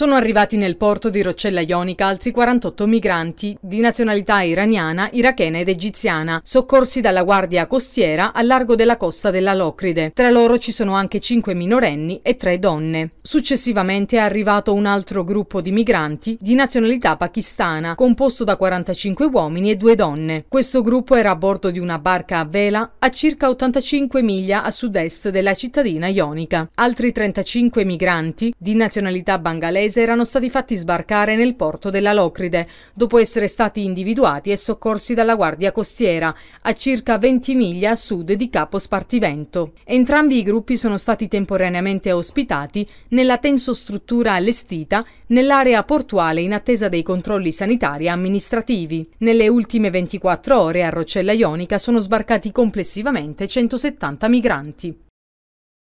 Sono arrivati nel porto di Roccella Ionica altri 48 migranti di nazionalità iraniana, irachena ed egiziana, soccorsi dalla Guardia Costiera a largo della costa della Locride. Tra loro ci sono anche 5 minorenni e 3 donne. Successivamente è arrivato un altro gruppo di migranti di nazionalità pakistana, composto da 45 uomini e 2 donne. Questo gruppo era a bordo di una barca a vela a circa 85 miglia a sud-est della cittadina ionica. Altri 35 migranti di nazionalità bangalese paese erano stati fatti sbarcare nel porto della Locride, dopo essere stati individuati e soccorsi dalla Guardia Costiera, a circa 20 miglia a sud di Capo Spartivento. Entrambi i gruppi sono stati temporaneamente ospitati nella tenso struttura allestita nell'area portuale in attesa dei controlli sanitari e amministrativi. Nelle ultime 24 ore a Roccella Ionica sono sbarcati complessivamente 170 migranti.